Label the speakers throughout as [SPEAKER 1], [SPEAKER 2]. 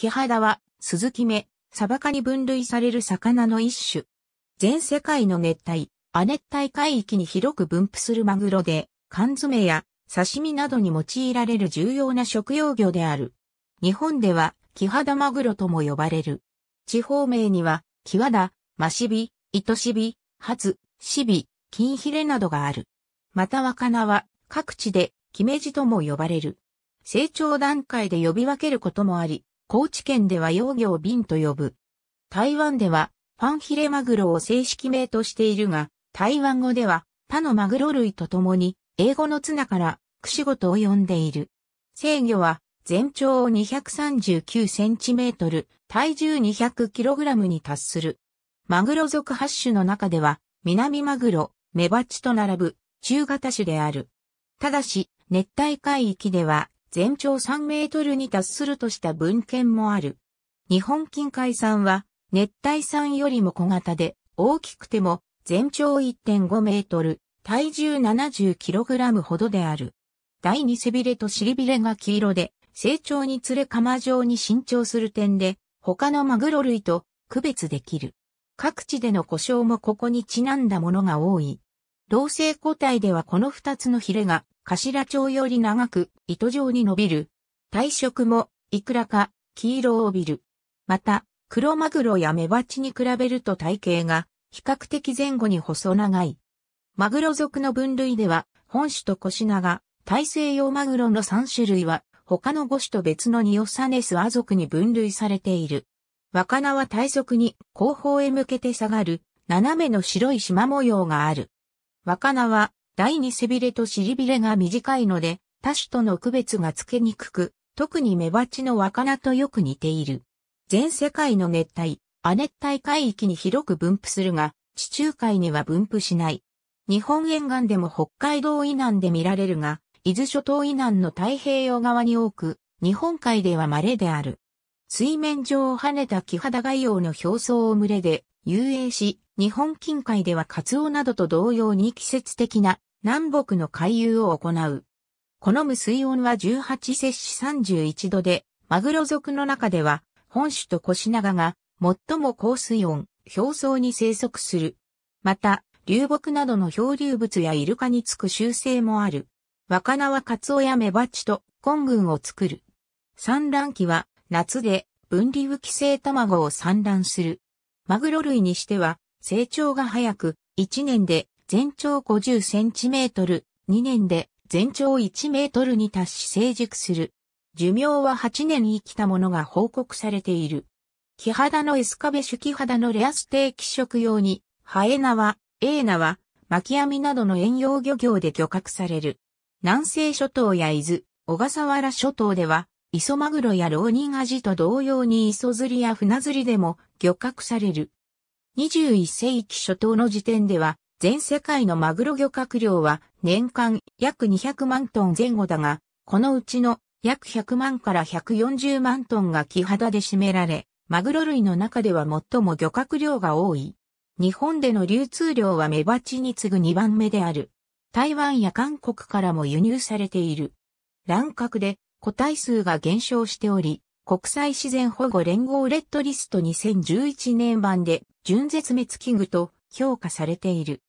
[SPEAKER 1] キハダは、スズキ目、サバ科に分類される魚の一種。全世界の熱帯、亜熱帯海域に広く分布するマグロで、缶詰や刺身などに用いられる重要な食用魚である。日本では、キハダマグロとも呼ばれる。地方名には、キワダ、マシビ、イトシビ、ハズ、シビ、キンヒレなどがある。また若菜は、各地で、キメジとも呼ばれる。成長段階で呼び分けることもあり、高知県では幼魚を瓶と呼ぶ。台湾では、ファンヒレマグロを正式名としているが、台湾語では、他のマグロ類とともに、英語の綱から、串ごとを呼んでいる。制魚は、全長239センチメートル、体重200キログラムに達する。マグロ属8種の中では、南マグロ、メバチと並ぶ、中型種である。ただし、熱帯海域では、全長3メートルに達するとした文献もある。日本近海産は熱帯産よりも小型で大きくても全長1.5メートル、体重7 0ラムほどである。第二背びれと尻びれが黄色で、成長につれ釜状に伸長する点で、他のマグロ類と区別できる。各地での故障もここにちなんだものが多い。同性個体ではこの二つのヒレが頭町より長く糸状に伸びる。体色もいくらか黄色を帯びる。また、黒マグロやメバチに比べると体型が比較的前後に細長い。マグロ属の分類では、本種とコシナガ、大西洋マグロの3種類は、他の5種と別のニオサネスア属に分類されている。若菜は体側に後方へ向けて下がる、斜めの白い縞模様がある。若菜は第二背びれと尻びれが短いので、他種との区別がつけにくく、特にメバチの若菜とよく似ている。全世界の熱帯、亜熱帯海域に広く分布するが、地中海には分布しない。日本沿岸でも北海道以南で見られるが、伊豆諸島以南の太平洋側に多く、日本海では稀である。水面上を跳ねた木肌概要の表層を群れで遊泳し、日本近海ではカツオなどと同様に季節的な南北の回遊を行う。好む水温は18摂氏31度で、マグロ族の中では、本種とコシナガが最も高水温、表層に生息する。また、流木などの漂流物やイルカにつく習性もある。若菜はカツオやメバチと根群を作る。産卵期は夏で分離浮き性卵を産卵する。マグロ類にしては成長が早く1年で全長50センチメートル、2年で全長1メートルに達し成熟する。寿命は8年生きたものが報告されている。木肌のエスカベシュ木肌のレアステーキ食用に、ハエナは、エーナは、巻き網などの遠洋漁業で漁獲される。南西諸島や伊豆、小笠原諸島では、イソマグロやローニンアジと同様にイソ釣りや船釣りでも漁獲される。21世紀初頭の時点では、全世界のマグロ漁獲量は年間約200万トン前後だが、このうちの約100万から140万トンが木肌で占められ、マグロ類の中では最も漁獲量が多い。日本での流通量はメバチに次ぐ2番目である。台湾や韓国からも輸入されている。乱獲で個体数が減少しており、国際自然保護連合レッドリスト2011年版で純絶滅危惧と評価されている。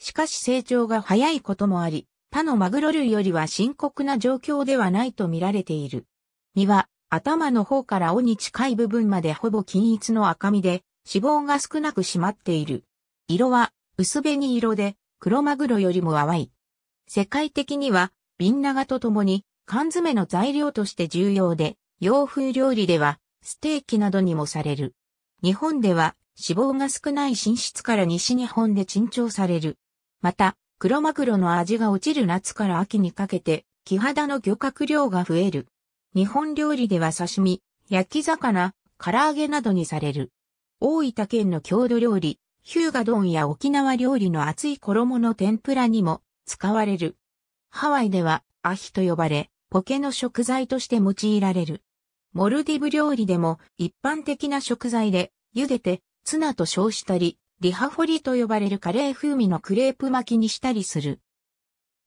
[SPEAKER 1] しかし成長が早いこともあり、他のマグロ類よりは深刻な状況ではないと見られている。身は頭の方から尾に近い部分までほぼ均一の赤身で脂肪が少なく締まっている。色は薄紅色で黒マグロよりも淡い。世界的には瓶長と共に缶詰の材料として重要で洋風料理ではステーキなどにもされる。日本では脂肪が少ない寝室から西日本で珍重される。また、黒マグロの味が落ちる夏から秋にかけて、木肌の漁獲量が増える。日本料理では刺身、焼き魚、唐揚げなどにされる。大分県の郷土料理、ヒューガ丼や沖縄料理の厚い衣の天ぷらにも使われる。ハワイではアヒと呼ばれ、ポケの食材として用いられる。モルディブ料理でも一般的な食材で茹でてツナと称したり、リハフォリと呼ばれるカレー風味のクレープ巻きにしたりする。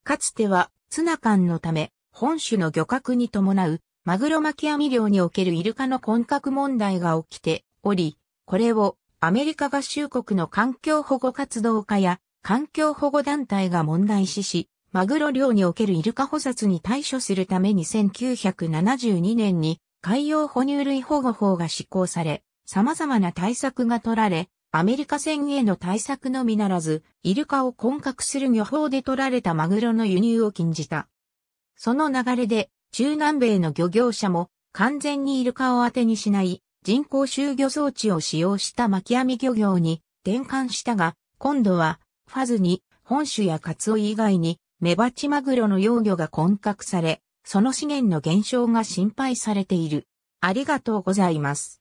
[SPEAKER 1] かつては、ツナ缶のため、本種の漁獲に伴う、マグロ巻き網漁におけるイルカの混獲問題が起きており、これをアメリカ合衆国の環境保護活動家や環境保護団体が問題視し、マグロ漁におけるイルカ捕殺に対処するために1972年に海洋哺乳類保護法が施行され、様々な対策が取られ、アメリカ船への対策のみならず、イルカを混獲する漁法で取られたマグロの輸入を禁じた。その流れで、中南米の漁業者も完全にイルカを当てにしない人工集魚装置を使用した巻き網漁業に転換したが、今度はファズに本種やカツオ以外にメバチマグロの幼魚が混獲され、その資源の減少が心配されている。ありがとうございます。